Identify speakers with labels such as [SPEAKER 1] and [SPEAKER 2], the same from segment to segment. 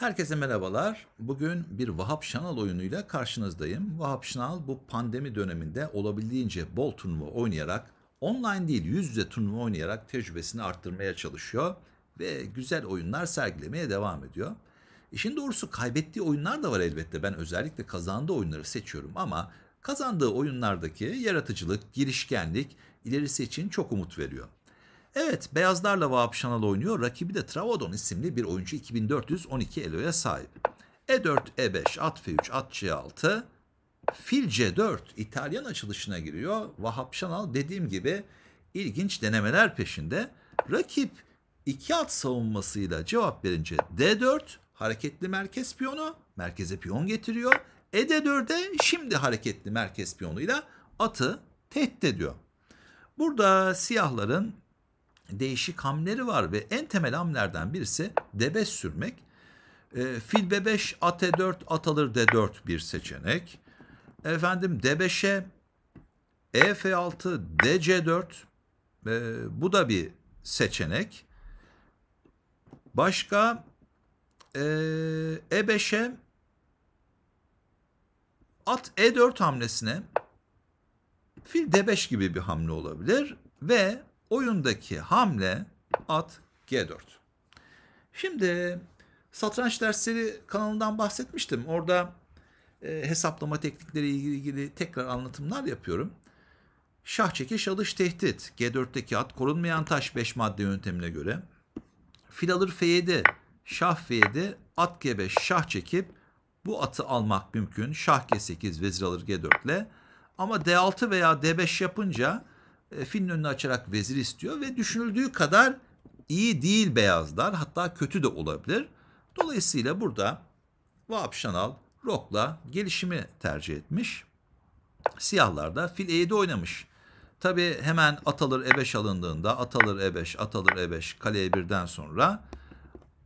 [SPEAKER 1] Herkese merhabalar. Bugün bir Vahap Şanal oyunuyla karşınızdayım. Vahap Şanal bu pandemi döneminde olabildiğince bol turnuva oynayarak, online değil yüz yüze turnuva oynayarak tecrübesini arttırmaya çalışıyor ve güzel oyunlar sergilemeye devam ediyor. İşin doğrusu kaybettiği oyunlar da var elbette. Ben özellikle kazandığı oyunları seçiyorum ama kazandığı oyunlardaki yaratıcılık, girişkenlik ilerisi için çok umut veriyor. Evet beyazlarla Vahap oynuyor. Rakibi de Travadon isimli bir oyuncu 2412 eloya sahip. E4, E5, at F3, at C6, fil C4 İtalyan açılışına giriyor. Vahapşanal, dediğim gibi ilginç denemeler peşinde. Rakip iki at savunmasıyla cevap verince D4 hareketli merkez piyonu merkeze piyon getiriyor. E D4'e şimdi hareketli merkez piyonuyla atı tehdit ediyor. Burada siyahların değişik hamleri var ve en temel hamlerden birisi debes sürmek. Ee, e, fil b5 at e4 at alır d4 bir seçenek. Efendim d5'e ef6 dc4 e, bu da bir seçenek. Başka e, e5'e at e4 hamlesine fil d5 gibi bir hamle olabilir ve oyundaki hamle at G4. Şimdi satranç dersleri kanalından bahsetmiştim. Orada e, hesaplama teknikleri ilgili, ilgili tekrar anlatımlar yapıyorum. Şah çekiş alış tehdit. G4'teki at korunmayan taş 5 madde yöntemine göre. Fil alır F7. Şah F7. At G5 şah çekip bu atı almak mümkün. Şah G8 vezir alır G4 ile. Ama D6 veya D5 yapınca e, filin önünü açarak vezir istiyor ve düşünüldüğü kadar iyi değil beyazlar hatta kötü de olabilir. Dolayısıyla burada Vahap Şanal Rock'la gelişimi tercih etmiş. Siyahlar da fil eğdi oynamış. Tabi hemen atalır ebeş alındığında atalır ebeş atalır ebeş kaleye birden sonra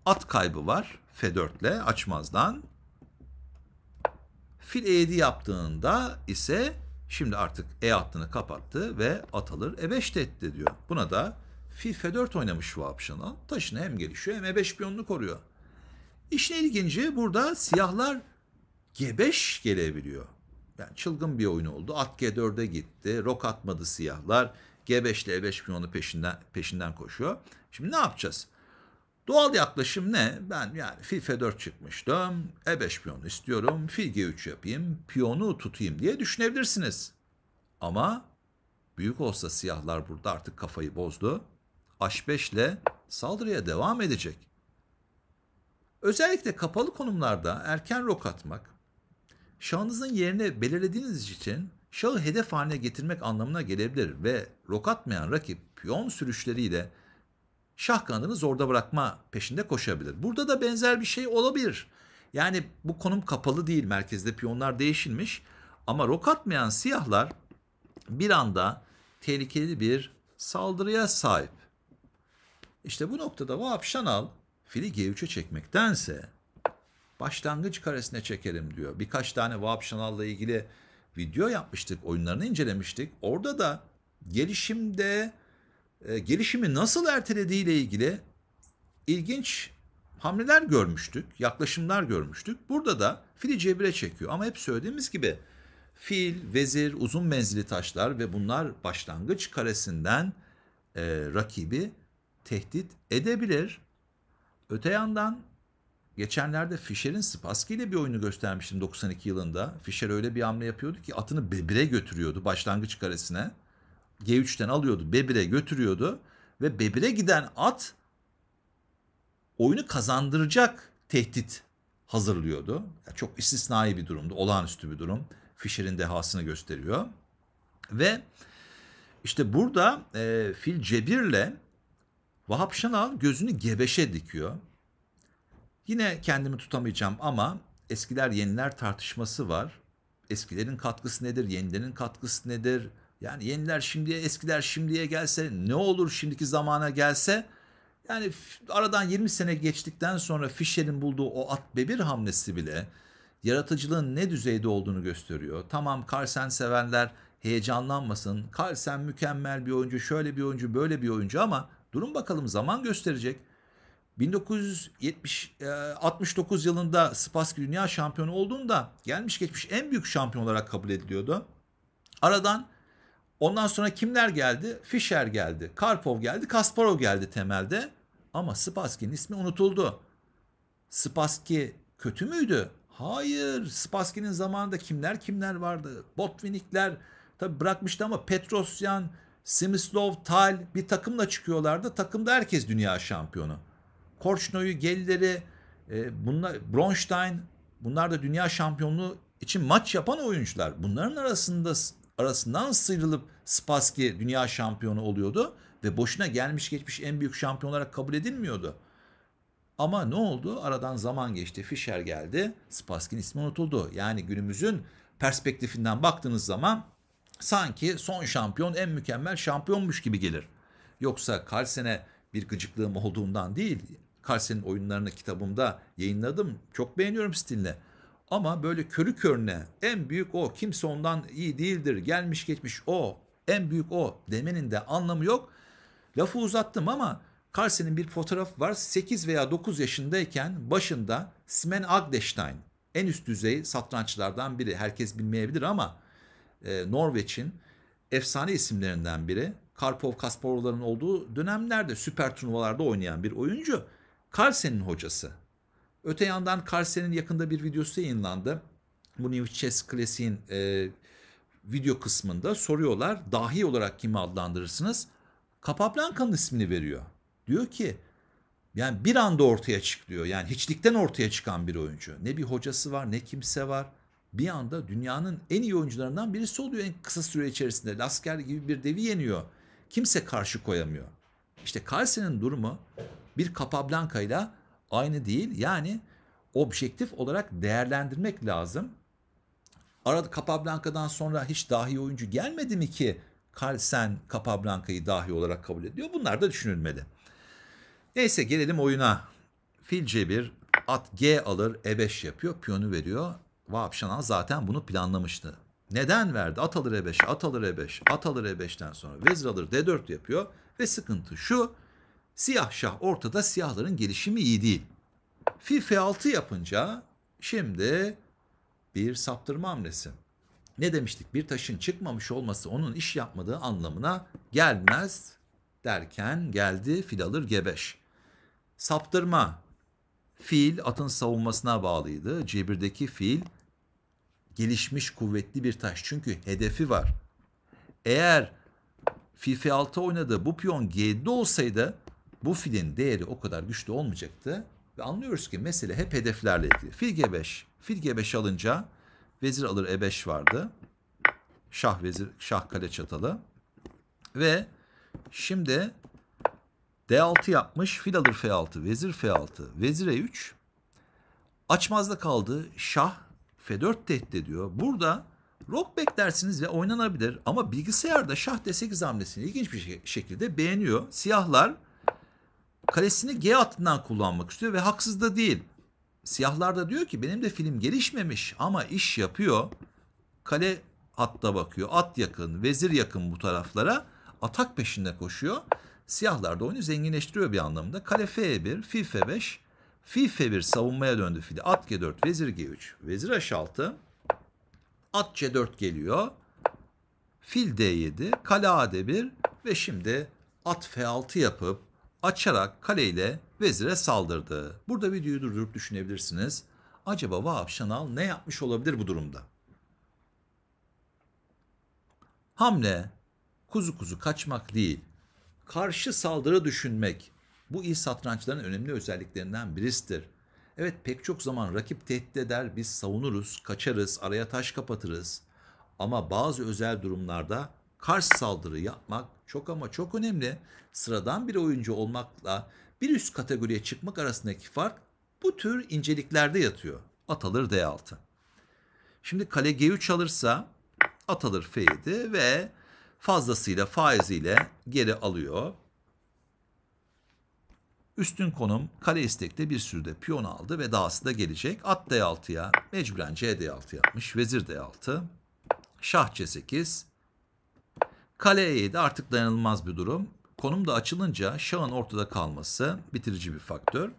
[SPEAKER 1] at kaybı var F4'le 4 açmazdan. Fil eğdi yaptığında ise Şimdi artık E hattını kapattı ve atalır E5 tehdit diyor. Buna da fil F4 oynamış Schwab Şanan. Taşını hem gelişiyor hem E5 piyonunu koruyor. İşin ilginci burada siyahlar G5 gelebiliyor. Yani çılgın bir oyun oldu. At G4'e gitti. Rok atmadı siyahlar. G5 ile E5 piyonu peşinden, peşinden koşuyor. Şimdi ne yapacağız? Doğal yaklaşım ne? Ben yani fil f4 çıkmıştım. E5 piyonu istiyorum. Fil g3 yapayım. Piyonu tutayım diye düşünebilirsiniz. Ama büyük olsa siyahlar burada artık kafayı bozdu. H5 ile saldırıya devam edecek. Özellikle kapalı konumlarda erken rok atmak, şahınızın yerini belirlediğiniz için şahı hedef haline getirmek anlamına gelebilir ve rok atmayan rakip piyon sürüşleriyle şah kanadını zorda bırakma peşinde koşabilir. Burada da benzer bir şey olabilir. Yani bu konum kapalı değil. Merkezde piyonlar değişilmiş. Ama rok atmayan siyahlar bir anda tehlikeli bir saldırıya sahip. İşte bu noktada Vahap Şanal fili G3'e çekmektense başlangıç karesine çekerim diyor. Birkaç tane Vahap Şanal'la ilgili video yapmıştık, oyunlarını incelemiştik. Orada da gelişimde e, gelişimi nasıl ertelediğiyle ilgili ilginç hamleler görmüştük, yaklaşımlar görmüştük. Burada da fili cebire çekiyor ama hep söylediğimiz gibi fil, vezir, uzun menzili taşlar ve bunlar başlangıç karesinden e, rakibi tehdit edebilir. Öte yandan geçenlerde Fischer'in Spassky ile bir oyunu göstermiştim 92 yılında. Fischer öyle bir hamle yapıyordu ki atını bebire götürüyordu başlangıç karesine. G3'ten alıyordu, Bebir'e götürüyordu ve Bebir'e giden at oyunu kazandıracak tehdit hazırlıyordu. Yani çok istisnai bir durumdu, olağanüstü bir durum. Fisher'in dehasını gösteriyor. Ve işte burada e, Fil Cebir'le Vahap Şanal gözünü gebeşe dikiyor. Yine kendimi tutamayacağım ama eskiler yeniler tartışması var. Eskilerin katkısı nedir, yenilerin katkısı nedir? Yani yeniler şimdiye, eskiler şimdiye gelse, ne olur şimdiki zamana gelse yani aradan 20 sene geçtikten sonra Fischer'in bulduğu o at bebir hamlesi bile yaratıcılığın ne düzeyde olduğunu gösteriyor. Tamam Carlsen sevenler heyecanlanmasın. Carlsen mükemmel bir oyuncu, şöyle bir oyuncu, böyle bir oyuncu ama durun bakalım zaman gösterecek. 1970 69 e, yılında Spassky dünya şampiyonu olduğunda gelmiş geçmiş en büyük şampiyon olarak kabul ediliyordu. Aradan Ondan sonra kimler geldi? Fischer geldi, Karpov geldi, Kasparov geldi temelde. Ama Spassky'nin ismi unutuldu. Spassky kötü müydü? Hayır. Spassky'nin zamanında kimler kimler vardı? Botvinnikler. tabi bırakmıştı ama Petrosyan, Simislov, Tal bir takımla çıkıyorlardı. Takımda herkes dünya şampiyonu. Korçno'yu, Geller'i, e, bunlar, Bronstein bunlar da dünya şampiyonluğu için maç yapan oyuncular. Bunların arasında arasından sıyrılıp Spassky dünya şampiyonu oluyordu ve boşuna gelmiş geçmiş en büyük şampiyon olarak kabul edilmiyordu. Ama ne oldu? Aradan zaman geçti. Fischer geldi. Spassky'nin ismi unutuldu. Yani günümüzün perspektifinden baktığınız zaman sanki son şampiyon en mükemmel şampiyonmuş gibi gelir. Yoksa Carlsen'e bir gıcıklığım olduğundan değil. Carlsen'in oyunlarını kitabımda yayınladım. Çok beğeniyorum stilini. Ama böyle körü körüne en büyük o kimse ondan iyi değildir gelmiş geçmiş o en büyük o demenin de anlamı yok. Lafı uzattım ama Carlsen'in bir fotoğrafı var 8 veya 9 yaşındayken başında Sven Agdestein en üst düzey satrançlardan biri herkes bilmeyebilir ama e, Norveç'in efsane isimlerinden biri Karpov Kasparov'ların olduğu dönemlerde süper turnuvalarda oynayan bir oyuncu Carlsen'in hocası Öte yandan Carsen'in yakında bir videosu yayınlandı. Bu New Chess Classic'in e, video kısmında soruyorlar dahi olarak kimi adlandırırsınız? Capablanca'nın ismini veriyor. Diyor ki yani bir anda ortaya çık Yani hiçlikten ortaya çıkan bir oyuncu. Ne bir hocası var ne kimse var. Bir anda dünyanın en iyi oyuncularından birisi oluyor en kısa süre içerisinde. Lasker gibi bir devi yeniyor. Kimse karşı koyamıyor. İşte Carlsen'in durumu bir Capablanca ile aynı değil. Yani objektif olarak değerlendirmek lazım. Arada Capablanca'dan sonra hiç dahi oyuncu gelmedi mi ki Carlsen Capablanca'yı dahi olarak kabul ediyor? Bunlar da düşünülmedi. Neyse gelelim oyuna. Fil C1, at G alır, E5 yapıyor, piyonu veriyor. Vahap zaten bunu planlamıştı. Neden verdi? At alır E5, at alır E5, at alır E5'ten sonra vezir alır D4 yapıyor. Ve sıkıntı şu, Siyah şah ortada siyahların gelişimi iyi değil. Fil F6 yapınca şimdi bir saptırma hamlesi. Ne demiştik? Bir taşın çıkmamış olması onun iş yapmadığı anlamına gelmez derken geldi fil alır G5. Saptırma fiil atın savunmasına bağlıydı. Cebirdeki fiil gelişmiş kuvvetli bir taş. Çünkü hedefi var. Eğer fil F6 oynadı bu piyon G7 olsaydı bu filin değeri o kadar güçlü olmayacaktı. Ve anlıyoruz ki mesele hep hedeflerle ilgili. Fil G5. Fil G5 alınca vezir alır E5 vardı. Şah vezir, şah kale çatalı. Ve şimdi D6 yapmış. Fil alır F6. Vezir F6. Vezir E3. Açmazda kaldı. Şah F4 tehdit ediyor. Burada rock beklersiniz ve oynanabilir. Ama bilgisayarda şah D8 hamlesini ilginç bir şekilde beğeniyor. Siyahlar kalesini G hattından kullanmak istiyor ve haksız da değil. Siyahlar da diyor ki benim de film gelişmemiş ama iş yapıyor. Kale hatta bakıyor. At yakın, vezir yakın bu taraflara. Atak peşinde koşuyor. Siyahlar da oyunu zenginleştiriyor bir anlamda. Kale F1, fil F5, fil F1 savunmaya döndü fili. At G4, vezir G3, vezir H6. At C4 geliyor. Fil D7, kale a 1 ve şimdi at F6 yapıp açarak kaleyle vezire saldırdı. Burada videoyu durdurup düşünebilirsiniz. Acaba Vahap Şanal ne yapmış olabilir bu durumda? Hamle kuzu kuzu kaçmak değil, karşı saldırı düşünmek. Bu iyi satrançların önemli özelliklerinden birisidir. Evet pek çok zaman rakip tehdit eder, biz savunuruz, kaçarız, araya taş kapatırız. Ama bazı özel durumlarda karşı saldırı yapmak çok ama çok önemli. Sıradan bir oyuncu olmakla bir üst kategoriye çıkmak arasındaki fark bu tür inceliklerde yatıyor. At alır D6. Şimdi kale G3 alırsa at alır F7 ve fazlasıyla faiziyle geri alıyor. Üstün konum kale istekte bir sürü de piyon aldı ve dağısı da gelecek. At D6'ya mecburen C D6 yapmış. Vezir D6. Şah C8. Kaleye yedi artık dayanılmaz bir durum. Konum da açılınca şahın ortada kalması bitirici bir faktör.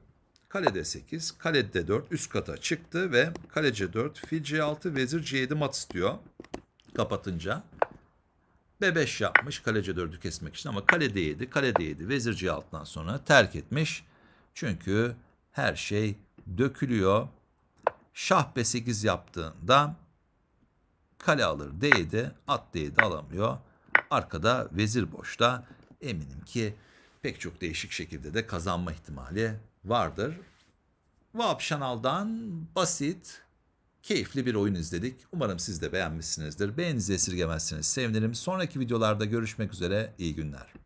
[SPEAKER 1] Kalede 8, kalede 4 üst kata çıktı ve kale C4, fil C6, vezir C7 mat istiyor kapatınca. B5 yapmış kale C4'ü kesmek için ama kale D7, kale D7, vezir C6'dan sonra terk etmiş. Çünkü her şey dökülüyor. Şah B8 yaptığında kale alır D7, at D7 alamıyor. Arkada vezir boşta. Eminim ki pek çok değişik şekilde de kazanma ihtimali vardır. Vahap Şanal'dan basit, keyifli bir oyun izledik. Umarım siz de beğenmişsinizdir. Beğeninizi esirgemezsiniz. Sevinirim. Sonraki videolarda görüşmek üzere. İyi günler.